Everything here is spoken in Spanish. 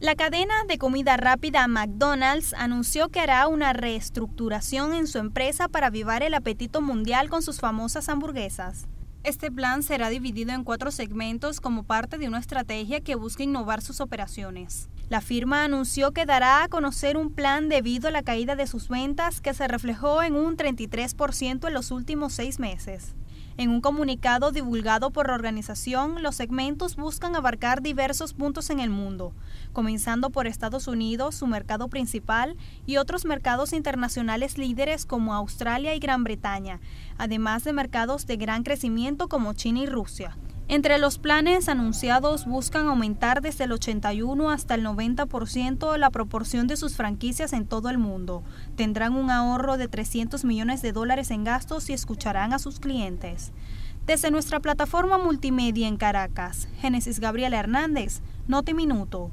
La cadena de comida rápida McDonald's anunció que hará una reestructuración en su empresa para avivar el apetito mundial con sus famosas hamburguesas. Este plan será dividido en cuatro segmentos como parte de una estrategia que busca innovar sus operaciones. La firma anunció que dará a conocer un plan debido a la caída de sus ventas que se reflejó en un 33% en los últimos seis meses. En un comunicado divulgado por la organización, los segmentos buscan abarcar diversos puntos en el mundo, comenzando por Estados Unidos, su mercado principal, y otros mercados internacionales líderes como Australia y Gran Bretaña, además de mercados de gran crecimiento como China y Rusia. Entre los planes anunciados buscan aumentar desde el 81 hasta el 90% la proporción de sus franquicias en todo el mundo. Tendrán un ahorro de 300 millones de dólares en gastos y escucharán a sus clientes. Desde nuestra plataforma multimedia en Caracas, Génesis Gabriela Hernández, Note Minuto.